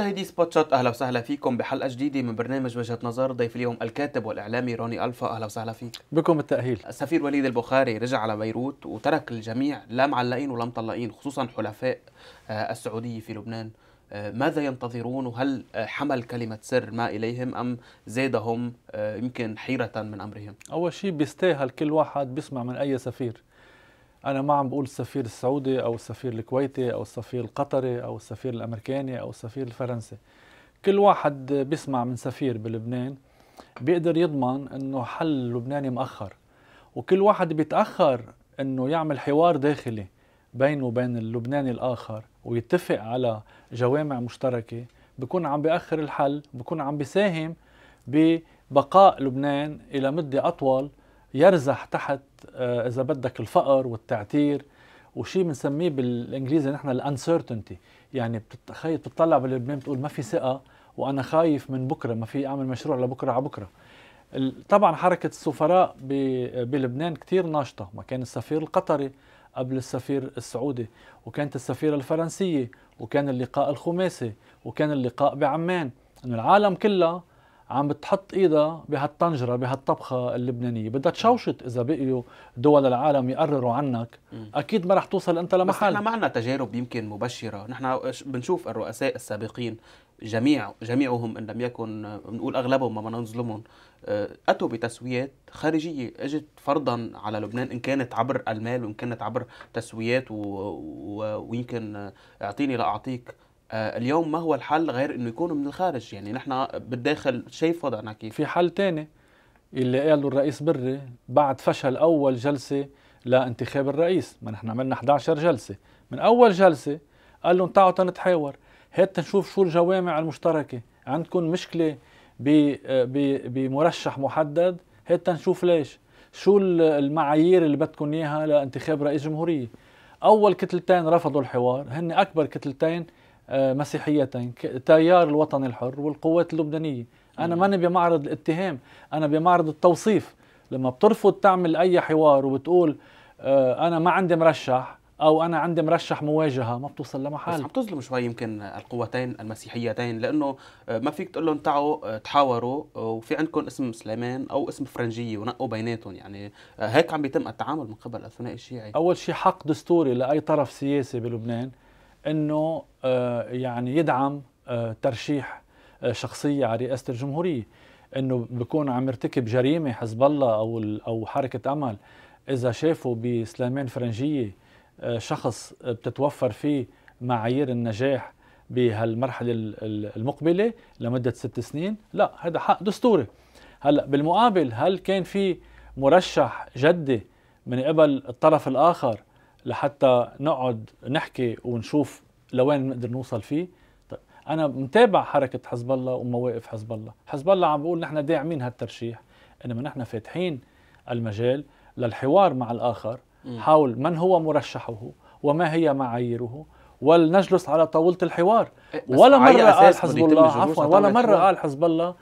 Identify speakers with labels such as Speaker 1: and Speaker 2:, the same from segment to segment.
Speaker 1: مشاهدي سبوت شوت اهلا وسهلا فيكم بحلقه جديده من برنامج وجهه نظر ضيف اليوم الكاتب والاعلامي روني الفا اهلا وسهلا فيك
Speaker 2: بكم التاهيل
Speaker 1: السفير وليد البخاري رجع على بيروت وترك الجميع لا معلقين ولا مطلقين خصوصا حلفاء آه، السعوديه في لبنان آه، ماذا ينتظرون وهل آه، حمل كلمة سر ما إليهم أم زادهم يمكن حيرة من أمرهم
Speaker 2: أول شيء بيستاهل كل واحد بيسمع من أي سفير انا ما عم بقول السفير السعودي او السفير الكويتي او السفير القطري او السفير الامريكاني او السفير الفرنسي كل واحد بيسمع من سفير بلبنان بيقدر يضمن انه حل لبناني مأخر وكل واحد بيتأخر انه يعمل حوار داخلي بينه وبين اللبناني الاخر ويتفق على جوامع مشتركه بكون عم بأخر الحل بكون عم بيساهم ببقاء لبنان الى مده اطول يرزح تحت آه، اذا بدك الفقر والتعتير وشيء بنسميه بالانجليزي نحن الانسرتينتي يعني بتتخيل بتطلع بلبنان بتقول ما في ثقه وانا خايف من بكره ما في اعمل مشروع لبكره على بكره طبعا حركه السفراء بلبنان كثير ناشطه ما كان السفير القطري قبل السفير السعودي وكانت السفيرة الفرنسية وكان اللقاء الخماسي وكان اللقاء بعمان انه العالم كلها عم بتحط ايدها بهالطنجره بهالطبخه اللبنانيه بدها تشوشت اذا بقيوا دول العالم يقرروا عنك اكيد ما رح توصل انت لمحل بس نحن معنا
Speaker 1: تجارب يمكن مبشره نحن بنشوف الرؤساء السابقين جميع جميعهم ان لم يكن بنقول اغلبهم ما نظلمهم آه، اتوا بتسويات خارجيه اجت فرضا على لبنان ان كانت عبر المال وان كانت عبر تسويات و... و... ويمكن آه، اعطيني لا آه، اليوم ما هو الحل غير انه يكونوا من الخارج يعني
Speaker 2: نحن بالداخل شايف وضعنا كيف في حل ثاني اللي قاله الرئيس بري بعد فشل اول جلسه لانتخاب الرئيس ما نحن عملنا 11 جلسه من اول جلسه قال لهم تعالوا تنتحاور هات نشوف شو الجوامع المشتركه عندكم مشكله بمرشح محدد هات نشوف ليش شو المعايير اللي بدكم اياها لانتخاب رئيس جمهوريه اول كتلتين رفضوا الحوار هن اكبر كتلتين آه، مسيحيتين تيار الوطن الحر والقوات اللبنانية أنا نعم. ماني بمعرض الاتهام أنا بمعرض التوصيف لما بترفض تعمل أي حوار وبتقول آه، أنا ما عندي مرشح او انا عندي مرشح مواجهه ما بتوصل لمحل بس عم تظلم شوي يمكن
Speaker 1: القوتين المسيحيتين لانه آه، ما فيك تقول لهم تعوا تحاوروا وفي عندكم اسم سليمان او اسم فرنجيه ونقوا بيناتهم يعني هيك عم بيتم التعامل من قبل الثنائي الشيعي
Speaker 2: اول شيء حق دستوري لاي طرف سياسي بلبنان انه آه، يعني يدعم آه، ترشيح آه، شخصيه على رئاسه الجمهوريه انه بكون عم يرتكب جريمه حزب الله او او حركه امل اذا شافوا بسليمان فرنجيه شخص بتتوفر فيه معايير النجاح بهالمرحله المقبله لمده ست سنين لا هذا حق دستوري هلا بالمقابل هل كان في مرشح جدي من قبل الطرف الاخر لحتى نقعد نحكي ونشوف لوين بنقدر نوصل فيه طيب انا متابع حركه حزب الله ومواقف حزب الله حزب الله عم بقول نحن داعمين هالترشيح انما نحن فاتحين المجال للحوار مع الاخر حول من هو مرشحه وما هي معاييره ولنجلس على طاوله الحوار إيه، ولا مره قال حزب الله عفوا ولا مره قال حزب الله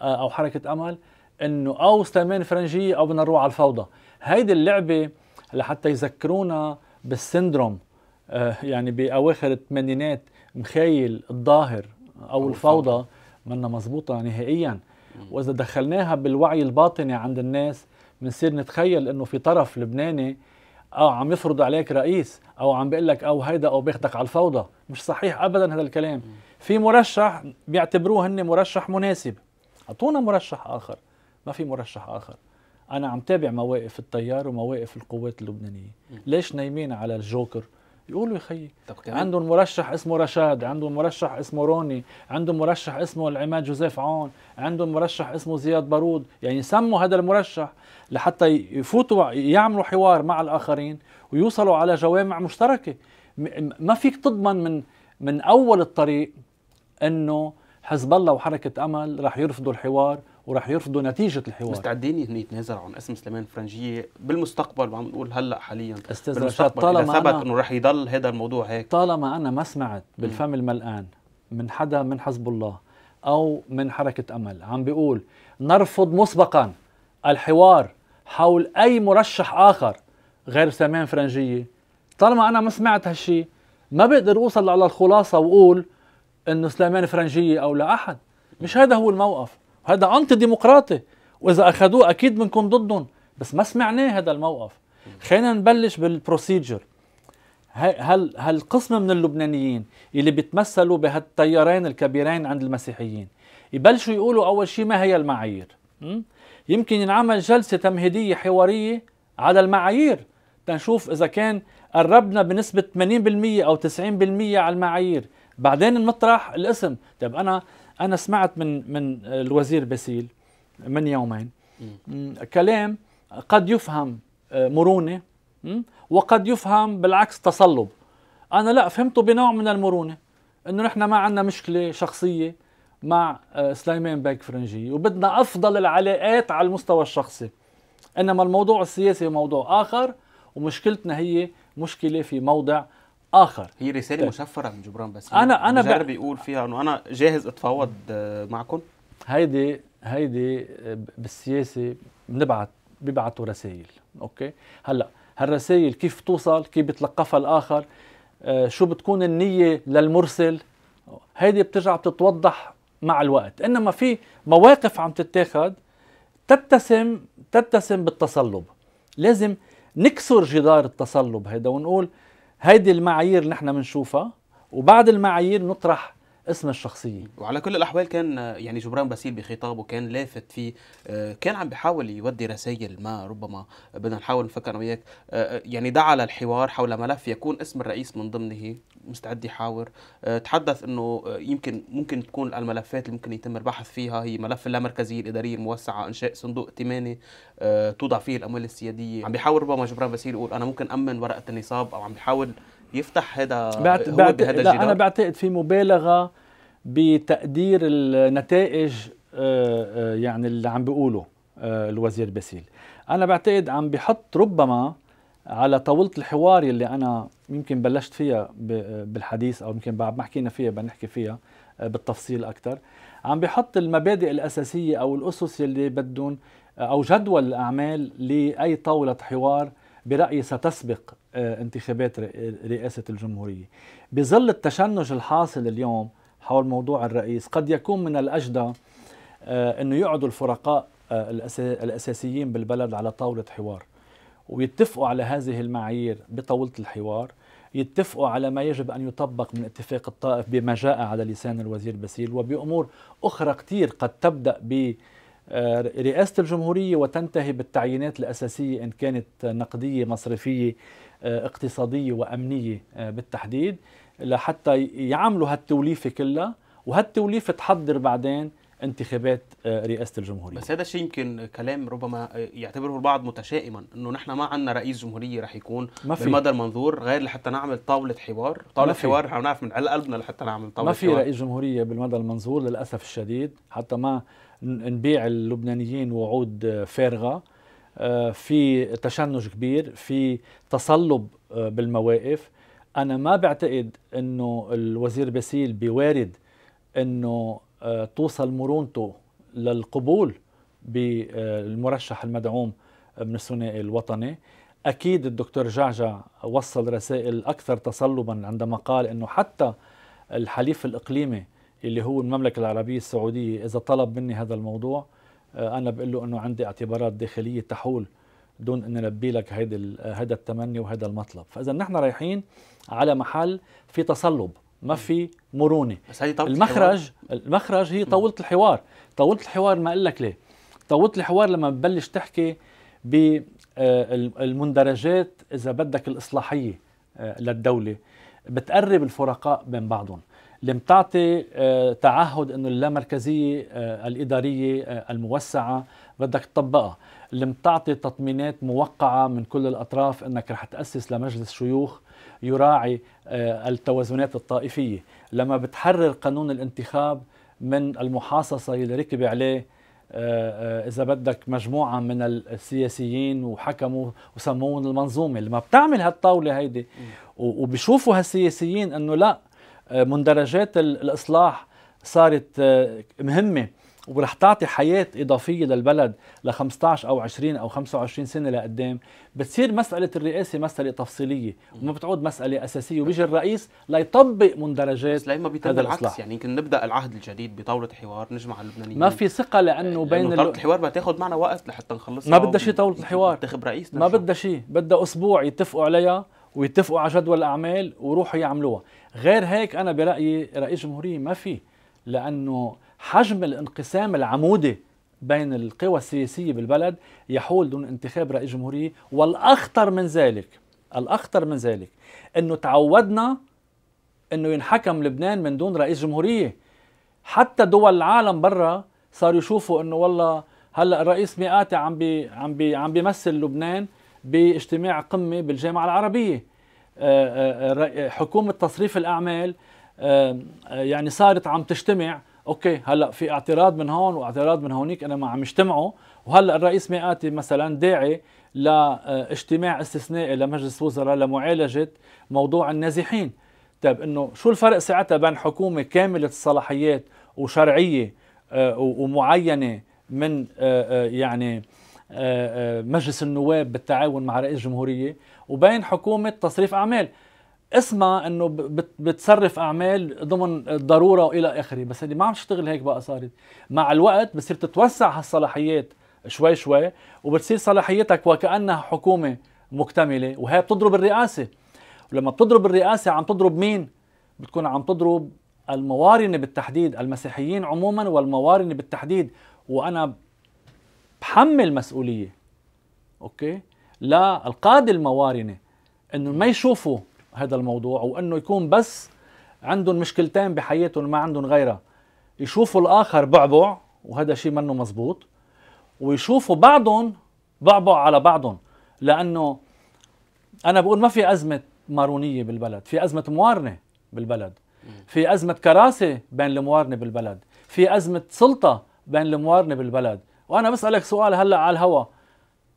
Speaker 2: او حركه امل انه او سليمان فرنجيه او بدنا نروح على الفوضى هيدي اللعبه لحتى يذكرونا بالسندروم آه، يعني باواخر الثمانينات مخيل الظاهر او, أو الفوضى, الفوضى. منا مزبوطه نهائيا واذا دخلناها بالوعي الباطني عند الناس بنصير نتخيل انه في طرف لبناني او آه، عم يفرض عليك رئيس او عم بيقول لك او هيدا او بياخدك على الفوضى مش صحيح ابدا هذا الكلام في مرشح بيعتبروه هن مرشح مناسب اعطونا مرشح اخر ما في مرشح اخر انا عم تابع مواقف التيار ومواقف القوات اللبنانيه ليش نايمين على الجوكر يقولوا يا خيي عندهم مرشح اسمه رشاد عندهم مرشح اسمه روني عندهم مرشح اسمه العماد جوزيف عون عندهم مرشح اسمه زياد بارود يعني سموا هذا المرشح لحتى يفوتوا يعملوا حوار مع الاخرين ويوصلوا على جوامع مشتركه ما فيك تضمن من من اول الطريق انه حزب الله وحركه امل رح يرفضوا الحوار ورح يرفضوا نتيجه الحوار
Speaker 1: مستعدين انه
Speaker 2: يتنازلوا عن اسم سليمان
Speaker 1: فرنجيه بالمستقبل وعم نقول هلا حاليا استاذ رشاد طالما ثبت انه رح يضل هذا الموضوع هيك
Speaker 2: طالما انا ما سمعت بالفم الملقان من حدا من حزب الله او من حركه امل عم بيقول نرفض مسبقا الحوار حول اي مرشح اخر غير سليمان فرنجيه طالما انا ما سمعت هالشيء ما بقدر اوصل على الخلاصه واقول انه سليمان فرنجيه او لا احد مش هذا هو الموقف هذا انتي ديمقراطي واذا اخذوه اكيد بنكون ضدهم بس ما سمعناه هذا الموقف خلينا نبلش بالبروسيجر هل هالقسم من اللبنانيين اللي بيتمثلوا بهالتيارين الكبيرين عند المسيحيين يبلشوا يقولوا اول شيء ما هي المعايير يمكن ينعمل جلسه تمهيديه حواريه على المعايير تنشوف اذا كان قربنا بنسبه 80% او 90% على المعايير بعدين المطرح الاسم طيب انا انا سمعت من من الوزير باسيل من يومين كلام قد يفهم آه، مرونه وقد يفهم بالعكس تصلب انا لا فهمته بنوع من المرونه انه نحن ما عندنا مشكله شخصيه مع آه، سليمان بيك فرنجي وبدنا افضل العلاقات على المستوى الشخصي انما الموضوع السياسي موضوع اخر ومشكلتنا هي مشكله في موضع اخر هي رساله طيب. مشفره من جبران بس انا انا
Speaker 1: ب... بيقول فيها انه انا جاهز اتفاوض آه، معكم
Speaker 2: هيدي هيدي آه، بالسياسه بنبعث بيبعثوا رسائل اوكي هلا هالرسائل كيف توصل كيف بيتلقفها الاخر آه شو بتكون النيه للمرسل هيدي بترجع بتتوضح مع الوقت انما في مواقف عم تتاخذ تتسم تتسم بالتصلب لازم نكسر جدار التصلب هيدا ونقول هيدي المعايير نحن بنشوفها وبعد المعايير نطرح اسم الشخصيه
Speaker 1: وعلى كل الاحوال كان يعني جبران باسيل بخطابه كان لافت فيه آه، كان عم بيحاول يودي رسائل ما ربما بدنا نحاول نفكر انا وياك آه، آه، يعني دعا للحوار حول ملف يكون اسم الرئيس من ضمنه مستعد يحاور تحدث انه يمكن ممكن تكون الملفات اللي ممكن يتم البحث فيها هي ملف اللامركزيه الاداريه الموسعه انشاء صندوق ائتماني توضع فيه الاموال السياديه عم بيحاول ربما جبران باسيل يقول انا ممكن امن ورقه النصاب او عم بيحاول يفتح هذا بعت... بعت... بهذا الجدار انا
Speaker 2: بعتقد في مبالغه بتقدير النتائج آه، آه، يعني اللي عم بيقوله آه، الوزير باسيل انا بعتقد عم بحط ربما على طاولة الحوار اللي أنا يمكن بلشت فيها بالحديث أو يمكن بعد ما حكينا فيها بنحكي فيها بالتفصيل أكثر عم بحط المبادئ الأساسية أو الأسس اللي بدهم أو جدول الأعمال لأي طاولة حوار برأيي ستسبق آه، انتخابات رئاسة الجمهورية بظل التشنج الحاصل اليوم حول موضوع الرئيس قد يكون من الأجدى آه، أنه يقعدوا الفرقاء آه، الأساسيين بالبلد على طاولة حوار ويتفقوا على هذه المعايير بطاولة الحوار يتفقوا على ما يجب أن يطبق من اتفاق الطائف بما جاء على لسان الوزير بسيل وبأمور أخرى كثير قد تبدأ ب آه، رئاسة الجمهورية وتنتهي بالتعيينات الأساسية إن كانت نقدية مصرفية آه، اقتصادية وأمنية آه، بالتحديد لحتى يعملوا هالتوليفة كلها وهالتوليفة تحضر بعدين انتخابات رئاسة الجمهورية
Speaker 1: بس هذا الشيء يمكن كلام ربما يعتبره البعض متشائما انه نحن ما عندنا رئيس جمهورية رح يكون ما في. بمدى المنظور غير لحتى نعمل طاولة حوار طاولة حوار نعرف من على قلبنا لحتى نعمل طاولة ما في رئيس
Speaker 2: جمهورية بالمدى المنظور للأسف الشديد حتى ما نبيع اللبنانيين وعود آه، فارغه آه، في تشنج كبير في تصلب آه، بالمواقف انا ما بعتقد انه الوزير باسيل بوارد انه توصل مرونته للقبول بالمرشح المدعوم من الثنائي الوطني اكيد الدكتور جعجع وصل رسائل اكثر تصلبا عندما قال انه حتى الحليف الاقليمي اللي هو المملكة العربية السعودية إذا طلب مني هذا الموضوع آه، أنا بقول له أنه عندي اعتبارات داخلية تحول دون أن نلبي لك هيدا هذا التمني وهذا المطلب فإذا نحن رايحين على محل في تصلب ما في مرونة بس هي طاولة المخرج الحوار. المخرج هي طاولة الحوار طاولة الحوار ما أقول لك ليه طاولة الحوار لما ببلش تحكي بالمندرجات آه، إذا بدك الإصلاحية آه، للدولة بتقرب الفرقاء بين بعضهم اللي بتعطي آه، تعهد انه اللامركزيه آه، الاداريه آه، الموسعه بدك تطبقها اللي بتعطي تطمينات موقعه من كل الاطراف انك رح تاسس لمجلس شيوخ يراعي التوازنات الطائفيه لما بتحرر قانون الانتخاب من المحاصصه اللي ركب عليه اذا بدك مجموعه من السياسيين وحكموا وسموهم المنظومه لما بتعمل هالطاوله هيدي وبشوفوا هالسياسيين انه لا آه، مندرجات الاصلاح صارت آه، مهمه ورح تعطي حياة إضافية للبلد ل 15 أو 20 أو 25 سنة لقدام بتصير مسألة الرئاسة مسألة تفصيلية وما بتعود مسألة أساسية وبيجي الرئيس ليطبق مندرجات بس ما بيتم العكس الإصلاح. يعني
Speaker 1: يمكن نبدأ العهد الجديد بطاولة حوار نجمع
Speaker 2: اللبنانيين ما في ثقة لأنه بين لأنه طاولة الحوار بدها تاخذ معنا
Speaker 1: وقت لحتى نخلصها ما بدها شيء
Speaker 2: طاولة الحوار منتخب رئيس ما بدها شيء بدها أسبوع يتفقوا عليها ويتفقوا على جدول الاعمال ويروحوا يعملوها غير هيك انا برايي رئيس جمهوريه ما في لانه حجم الانقسام العمودي بين القوى السياسيه بالبلد يحول دون انتخاب رئيس جمهوريه والاخطر من ذلك الاخطر من ذلك انه تعودنا انه ينحكم لبنان من دون رئيس جمهوريه حتى دول العالم برا صاروا يشوفوا انه والله هلا الرئيس مئاتي عم بي عم بي عم بيمثل لبنان باجتماع قمة بالجامعة العربية آه، آه، آه، حكومة تصريف الأعمال يعني صارت عم تجتمع اوكي هلا في اعتراض من هون واعتراض من هونيك انا ما عم اجتمعوا وهلا الرئيس مئاتي مثلا داعي لاجتماع استثنائي لمجلس وزراء لمعالجه موضوع النازحين طيب انه شو الفرق ساعتها بين حكومه كامله الصلاحيات وشرعيه ومعينه من يعني آه، آه، مجلس النواب بالتعاون مع رئيس الجمهورية وبين حكومة تصريف أعمال اسمها انه بتصرف اعمال ضمن الضروره والى اخره بس اللي ما عم تشتغل هيك بقى صارت مع الوقت بصير تتوسع هالصلاحيات شوي شوي وبتصير صلاحيتك وكانها حكومه مكتمله وهي بتضرب الرئاسه ولما بتضرب الرئاسه عم تضرب مين بتكون عم تضرب الموارنه بالتحديد المسيحيين عموما والموارنه بالتحديد وانا تحمل مسؤوليه اوكي للقاده الموارنه انه ما يشوفوا هذا الموضوع وانه يكون بس عندهم مشكلتين بحياتهم ما عندهم غيرها يشوفوا الاخر بعبع وهذا شيء منه مزبوط ويشوفوا بعضهم بعبع على بعضهم لانه انا بقول ما في ازمه مارونيه بالبلد في ازمه موارنه بالبلد في ازمه كراسه بين الموارنه بالبلد في ازمه سلطه بين الموارنه بالبلد وانا بسالك سؤال هلا على الهوا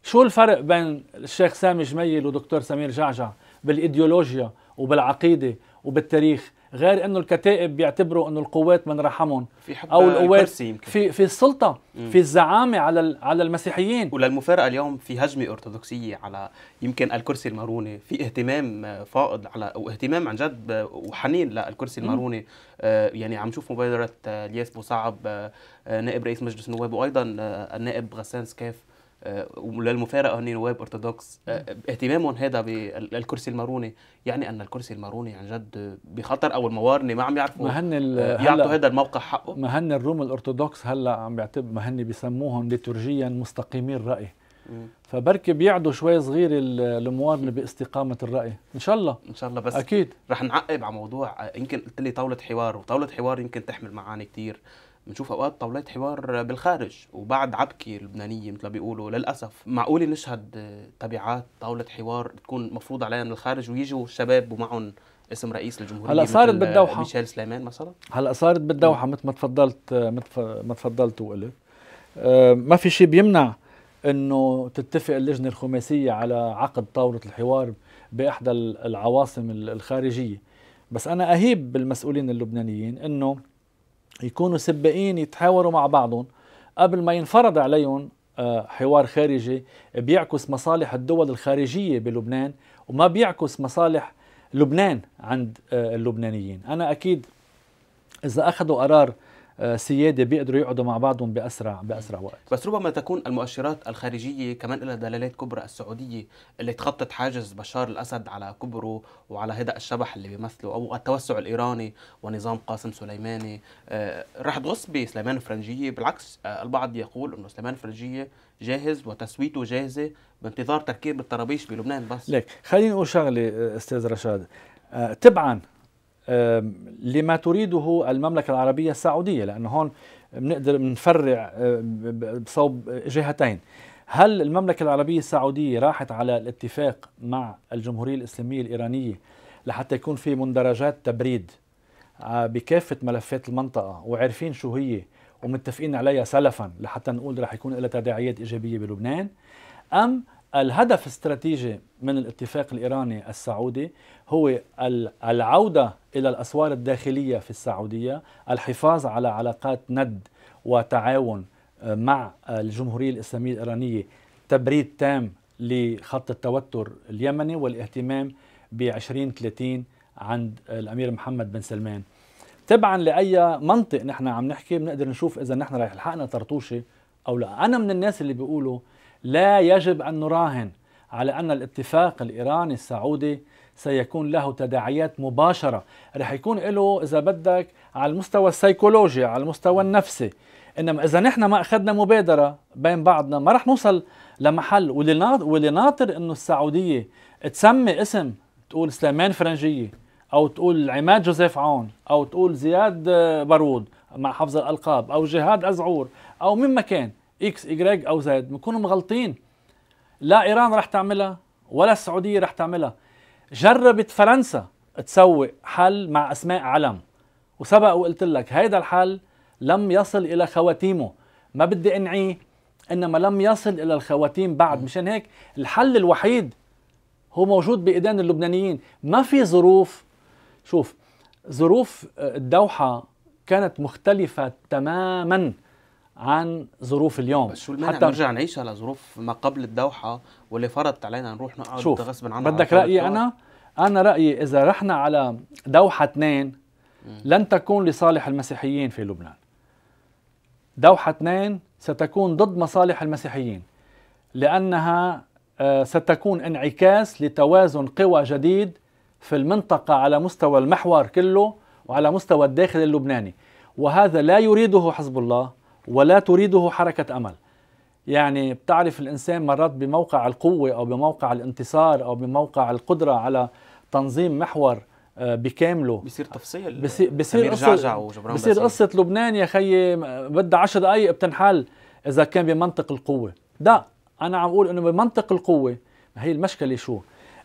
Speaker 2: شو الفرق بين الشيخ سامي جميل ودكتور سمير جعجع بالايديولوجيا وبالعقيده وبالتاريخ غير انه الكتائب بيعتبروا انه القوات من رحمهم في حب او القوات في في السلطه مم. في الزعامه على على المسيحيين وللمفارقه اليوم في هجمه ارثوذكسيه
Speaker 1: على يمكن الكرسي الماروني في اهتمام فائض على او اهتمام عن جد وحنين للكرسي الماروني آه، يعني عم نشوف مبادره آه، الياس بوصعب آه، نائب رئيس مجلس النواب وايضا النائب غسان سكاف وللمفارقه هن نواب ارثوذكس آه، اهتمامهم هذا بالكرسي الماروني يعني ان الكرسي الماروني عن جد بخطر او الموارنه ما عم يعرفوا مهن آه، يعطوا هذا الموقع حقه
Speaker 2: ما هن الروم الارثوذكس هلا عم بيعتبر ما هن بسموهم ليتورجيا مستقيمي الراي فبركي بيعدوا شوي صغير الموارنه باستقامه الراي ان شاء الله ان شاء الله بس اكيد
Speaker 1: رح نعقب على موضوع آه، يمكن قلت لي طاوله حوار وطاوله حوار يمكن تحمل معاني كثير بنشوف اوقات طاولات حوار بالخارج وبعد عبكي اللبنانيه مثل ما بيقولوا للاسف معقول نشهد تبعات طاوله حوار تكون مفروض عليها من الخارج ويجوا الشباب ومعهم اسم رئيس الجمهوريه هلا صارت بالدوحه ميشيل سليمان مثلا هلا صارت بالدوحه
Speaker 2: مثل ما تفضلت مثل ما تفضلت وقلت آه، ما في شيء بيمنع انه تتفق اللجنه الخماسيه على عقد طاوله الحوار باحدى العواصم الخارجيه بس انا اهيب بالمسؤولين اللبنانيين انه يكونوا سباقين يتحاوروا مع بعضهم قبل ما ينفرض عليهم آه، حوار خارجي بيعكس مصالح الدول الخارجية بلبنان وما بيعكس مصالح لبنان عند آه، اللبنانيين أنا أكيد إذا أخذوا قرار سياده بيقدروا يقعدوا مع بعضهم باسرع باسرع وقت
Speaker 1: بس ربما تكون المؤشرات الخارجيه كمان لها دلالات كبرى السعوديه اللي تخطت حاجز بشار الاسد على كبره وعلى هدأ الشبح اللي بيمثله او التوسع الايراني ونظام قاسم سليماني آه، راح تغص بسليمان الفرنجيه بالعكس آه، البعض يقول انه سليمان الفرنجيه جاهز وتسويته جاهزه بانتظار تركيب الطرابيش بلبنان بس ليك
Speaker 2: خليني اقول شغله آه، استاذ رشاد تبعا لما تريده المملكة العربية السعودية لأن هون بنقدر نفرع بصوب جهتين هل المملكة العربية السعودية راحت على الاتفاق مع الجمهورية الإسلامية الإيرانية لحتى يكون في مندرجات تبريد آه، بكافة ملفات المنطقة وعارفين شو هي ومتفقين عليها سلفا لحتى نقول رح يكون لها تداعيات إيجابية بلبنان أم الهدف الاستراتيجي من الاتفاق الايراني السعودي هو العوده الى الاسوار الداخليه في السعوديه، الحفاظ على علاقات ند وتعاون آه، مع الجمهوريه الاسلاميه الايرانيه، تبريد تام لخط التوتر اليمني والاهتمام ب 2030 عند الامير محمد بن سلمان. تبعا لاي منطق نحن عم نحكي بنقدر نشوف اذا نحن رايح لحقنا طرطوشه او لا، انا من الناس اللي بيقولوا لا يجب أن نراهن على أن الاتفاق الإيراني السعودي سيكون له تداعيات مباشرة رح يكون له إذا بدك على المستوى السيكولوجي على المستوى النفسي إنما إذا نحن ما أخذنا مبادرة بين بعضنا ما رح نوصل لمحل واللي ناطر إنه السعودية تسمي اسم تقول سليمان فرنجية أو تقول عماد جوزيف عون أو تقول زياد آه، بارود مع حفظ الألقاب أو جهاد أزعور أو مين ما كان اكس ايجريك او زد بنكونوا مغلطين لا ايران رح تعملها ولا السعوديه رح تعملها جربت فرنسا تسوق حل مع اسماء علم وسبق وقلت لك هيدا الحل لم يصل الى خواتيمه ما بدي انعيه انما لم يصل الى الخواتيم بعد مشان هيك الحل الوحيد هو موجود بايدين اللبنانيين ما في ظروف شوف ظروف الدوحه كانت مختلفه تماما عن ظروف اليوم بس شو المانع حتى نرجع نعيش على ظروف ما قبل الدوحه واللي فرضت
Speaker 1: علينا نروح نقعد شوف غصب عننا بدك رايي انا
Speaker 2: انا رايي اذا رحنا على دوحه اثنين لن تكون لصالح المسيحيين في لبنان دوحه اثنين ستكون ضد مصالح المسيحيين لانها آه، ستكون انعكاس لتوازن قوى جديد في المنطقه على مستوى المحور كله وعلى مستوى الداخل اللبناني وهذا لا يريده حزب الله ولا تريده حركة أمل يعني بتعرف الإنسان مرات بموقع القوة أو بموقع الانتصار أو بموقع القدرة على تنظيم محور آه، بكامله بصير تفصيل بصير, بصير قصة بصير قصة لبنان يا خيي بدها 10 دقائق بتنحل إذا كان بمنطق القوة لا أنا عم أقول إنه بمنطق القوة هي المشكلة شو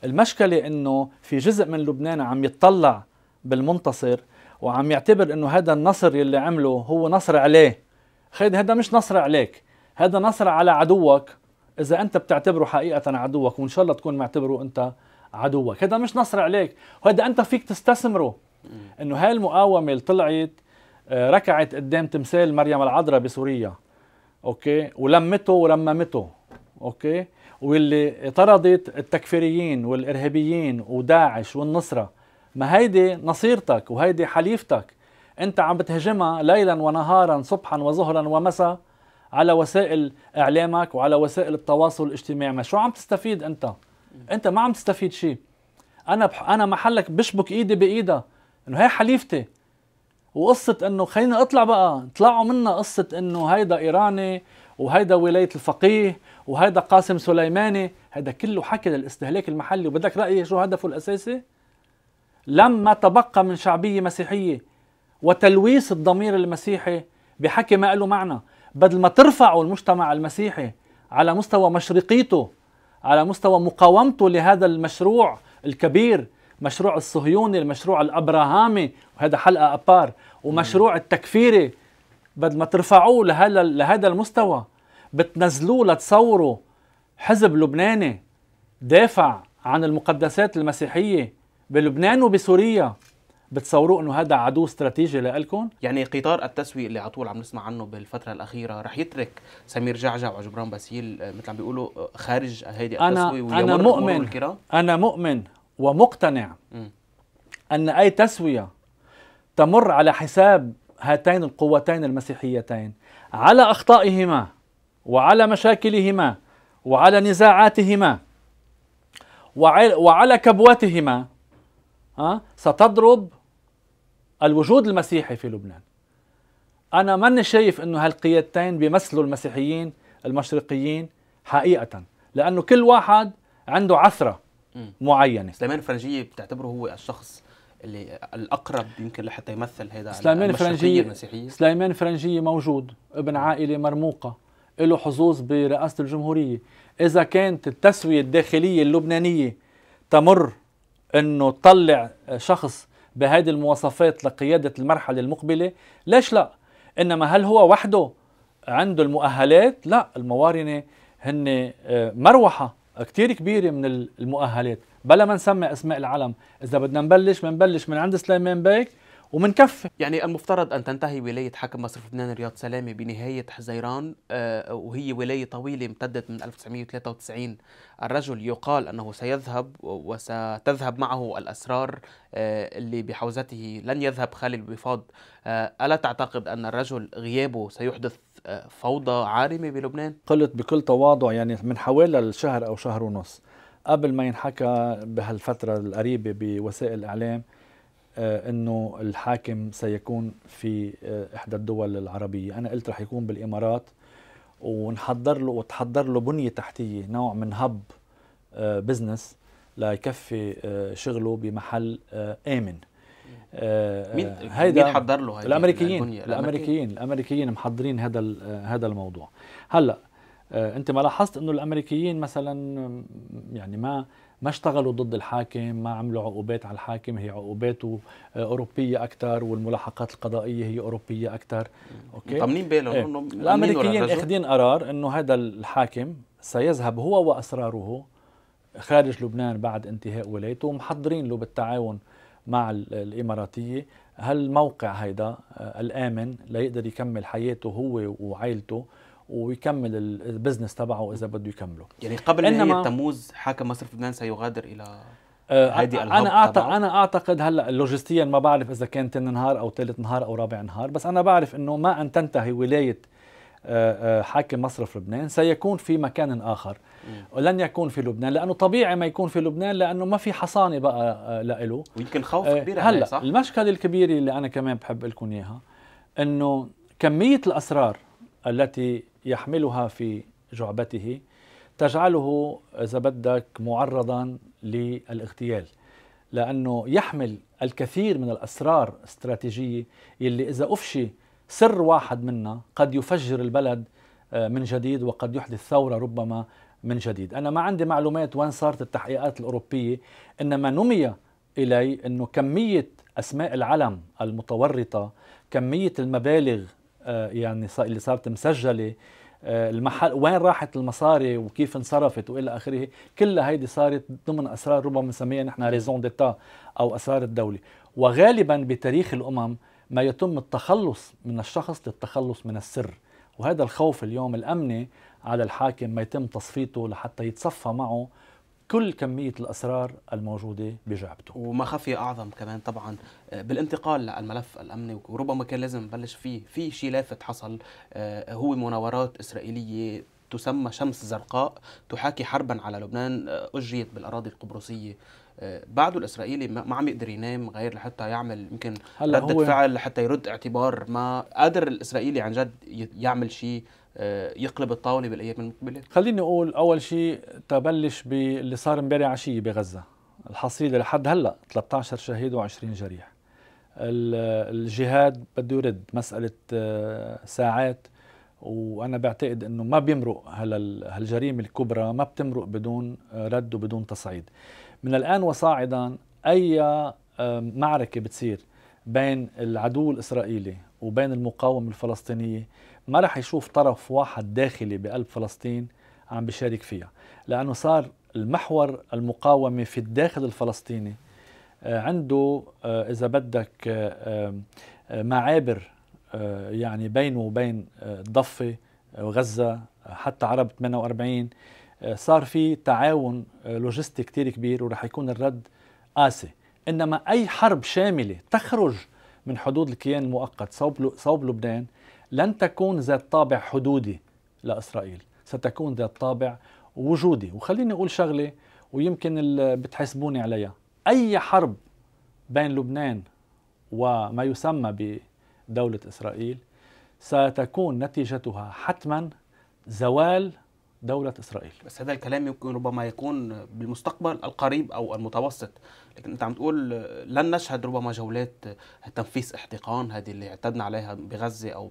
Speaker 2: المشكلة إنه في جزء من لبنان عم يتطلع بالمنتصر وعم يعتبر إنه هذا النصر اللي عمله هو نصر عليه خيد هذا مش نصر عليك هذا نصر على عدوك اذا انت بتعتبره حقيقه عدوك وان شاء الله تكون معتبره انت عدوك هذا مش نصر عليك وهذا انت فيك تستثمره انه هاي المقاومه اللي طلعت آه، ركعت قدام تمثال مريم العذراء بسوريا اوكي ولمته ولممته اوكي واللي طردت التكفيريين والارهابيين وداعش والنصره ما هيدي نصيرتك وهيدي حليفتك انت عم بتهجمها ليلا ونهارا صبحا وظهرا ومساء على وسائل اعلامك وعلى وسائل التواصل الاجتماعي ما شو عم تستفيد انت انت ما عم تستفيد شيء انا بح... انا محلك بشبك ايدي بايدها انه هي حليفتي وقصة انه خلينا اطلع بقى طلعوا منا قصة انه هيدا ايراني وهيدا ولاية الفقيه وهيدا قاسم سليماني هذا كله حكي للاستهلاك المحلي وبدك رأيي شو هدفه الأساسي؟ لما تبقى من شعبية مسيحية وتلويث الضمير المسيحي بحكي ما له معنى بدل ما ترفعوا المجتمع المسيحي على مستوى مشرقيته على مستوى مقاومته لهذا المشروع الكبير مشروع الصهيوني المشروع الابراهامي وهذا حلقه ابار ومشروع التكفيري بدل ما ترفعوه لهذا لهذا المستوى بتنزلوه لتصوروا حزب لبناني دافع عن المقدسات المسيحيه بلبنان وبسوريا بتصوروا انه هذا عدو استراتيجي لإلكم؟ يعني قطار التسويق اللي على طول عم نسمع عنه بالفتره
Speaker 1: الاخيره رح يترك سمير جعجع وجبران باسيل آه، مثل عم بيقولوا آه، خارج هيدي التسويق انا انا مؤمن
Speaker 2: انا مؤمن ومقتنع م. ان اي تسويه تمر على حساب هاتين القوتين المسيحيتين على اخطائهما وعلى مشاكلهما وعلى نزاعاتهما وعلى كبوتهما آه، ستضرب الوجود المسيحي في لبنان أنا ماني شايف أنه هالقيادتين بيمثلوا المسيحيين المشرقيين حقيقة لأنه كل واحد عنده عثرة معينة سليمان الفرنجية بتعتبره هو الشخص
Speaker 1: اللي الاقرب يمكن لحتى يمثل هذا سليمان الفرنجيه المسيحيه
Speaker 2: سليمان الفرنجيه موجود ابن عائله مرموقه له حظوظ برئاسه الجمهوريه اذا كانت التسويه الداخليه اللبنانيه تمر انه تطلع شخص بهذه المواصفات لقيادة المرحلة المقبلة ليش لا إنما هل هو وحده عنده المؤهلات لا الموارنة هن آه، مروحة كتير كبيرة من المؤهلات بلا ما نسمي أسماء العلم إذا بدنا نبلش بنبلش من عند سليمان بيك ومنكفي يعني المفترض أن تنتهي ولاية حاكم مصرف لبنان رياض سلامي بنهاية
Speaker 1: حزيران آه، وهي ولاية طويلة امتدت من 1993 الرجل يقال أنه سيذهب وستذهب معه الأسرار آه، اللي بحوزته لن يذهب خالي الوفاض آه، ألا تعتقد أن الرجل غيابه سيحدث فوضى عارمة
Speaker 2: بلبنان؟ قلت بكل تواضع يعني من حوالي الشهر أو شهر ونص قبل ما ينحكى بهالفترة القريبة بوسائل الإعلام آه، انه الحاكم سيكون في آه، احدى الدول العربيه انا قلت رح يكون بالامارات ونحضر له وتحضر له بنيه تحتيه نوع من هب آه، بزنس ليكفي شغله بمحل امن مين هيدا مين حضر له هيدا الامريكيين الامريكيين الامريكيين محضرين هذا هذا الموضوع هلا انت ما لاحظت انه الامريكيين مثلا يعني ما ما اشتغلوا ضد الحاكم ما عملوا عقوبات على الحاكم هي عقوباته آه، أوروبية أكثر والملاحقات القضائية هي أوروبية أكثر أوكي مطمنين بالهم إيه. الأمريكيين أخذين قرار أنه هذا الحاكم سيذهب هو وأسراره خارج لبنان بعد انتهاء ولايته ومحضرين له بالتعاون مع الإماراتية هالموقع هيدا آه، الآمن ليقدر يكمل حياته هو وعائلته ويكمل البزنس تبعه اذا بده يكمله يعني قبل إنما
Speaker 1: تموز حاكم
Speaker 2: مصرف لبنان سيغادر الى هذه آه، انا اعتقد انا اعتقد هلا لوجستيا ما بعرف اذا كان ثاني نهار او ثالث نهار او رابع نهار بس انا بعرف انه ما ان تنتهي ولايه آه، آه، حاكم مصرف لبنان سيكون في مكان آخر ولن يكون في لبنان لأنه طبيعي ما يكون في لبنان لأنه ما في حصانة بقى لإله ويمكن خوف كبير هلا صح؟ المشكلة الكبيرة اللي أنا كمان بحب لكم إياها أنه كمية الأسرار التي يحملها في جعبته تجعله إذا بدك معرضا للاغتيال لأنه يحمل الكثير من الأسرار استراتيجية اللي إذا أفشي سر واحد منا قد يفجر البلد آه، من جديد وقد يحدث ثورة ربما من جديد أنا ما عندي معلومات وين صارت التحقيقات الأوروبية إنما نمي إلي أنه كمية أسماء العلم المتورطة كمية المبالغ آه، يعني اللي صارت مسجله آه، المحل وين راحت المصاري وكيف انصرفت والى اخره كل هيدي صارت ضمن اسرار ربما بنسميها نحن ريزون ديتا او اسرار الدوله وغالبا بتاريخ الامم ما يتم التخلص من الشخص للتخلص من السر وهذا الخوف اليوم الامني على الحاكم ما يتم تصفيته لحتى يتصفى معه كل كمية الأسرار الموجودة بجعبته
Speaker 1: وما خفي أعظم كمان طبعا آه، بالانتقال للملف الأمني وربما كان لازم نبلش فيه في شيء لافت حصل آه، هو مناورات إسرائيلية تسمى شمس زرقاء تحاكي حربا على لبنان آه، أجريت بالأراضي القبرصية بعده الاسرائيلي ما عم يقدر ينام غير لحتى يعمل يمكن رده فعل لحتى يرد اعتبار ما قادر الاسرائيلي عن جد يعمل شيء
Speaker 2: يقلب الطاوله بالايام المقبله؟ خليني اقول اول شيء تبلش باللي صار امبارح عشيه بغزه، الحصيله لحد هلا 13 شهيد و20 جريح. الجهاد بده يرد مساله آه، ساعات وانا بعتقد انه ما بيمرق هالجريمه الكبرى ما بتمرق بدون آه، رد وبدون تصعيد. من الان وصاعدا اي آه، معركه بتصير بين العدو الاسرائيلي وبين المقاومه الفلسطينيه ما رح يشوف طرف واحد داخلي بقلب فلسطين عم بيشارك فيها لأنه صار المحور المقاومة في الداخل الفلسطيني آه، عنده آه، إذا بدك آه، معابر يعني بينه وبين الضفة وغزة حتى عرب 48 صار في تعاون لوجستي كتير كبير ورح يكون الرد قاسي إنما أي حرب شاملة تخرج من حدود الكيان المؤقت صوب صوب لبنان لن تكون ذات طابع حدودي لإسرائيل ستكون ذات طابع وجودي وخليني أقول شغلة ويمكن بتحسبوني عليها أي حرب بين لبنان وما يسمى بدولة إسرائيل ستكون نتيجتها حتما زوال دولة إسرائيل
Speaker 1: بس هذا الكلام يمكن ربما يكون بالمستقبل القريب أو المتوسط لكن أنت عم تقول لن نشهد ربما جولات تنفيذ احتقان هذه اللي اعتدنا عليها بغزة أو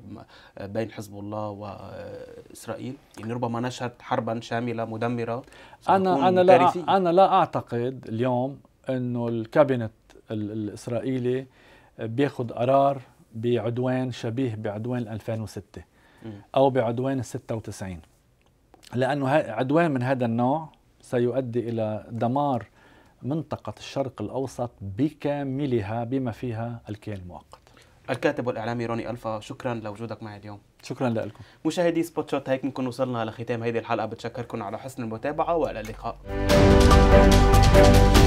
Speaker 1: بين حزب الله
Speaker 2: وإسرائيل يعني ربما نشهد حربا شاملة مدمرة أنا أنا لا أنا لا أعتقد اليوم أنه الكابينت الإسرائيلي بياخذ قرار بعدوان شبيه بعدوان 2006 او بعدوان 96 لأنه عدوان من هذا النوع سيؤدي إلى دمار منطقة الشرق الأوسط بكاملها بما فيها الكيان المؤقت
Speaker 1: الكاتب والإعلامي روني ألفا شكرا لوجودك معي اليوم شكرا لكم مشاهدي سبوت شوت هيك نكون وصلنا لختام هذه الحلقة بتشكركم على حسن المتابعة وإلى اللقاء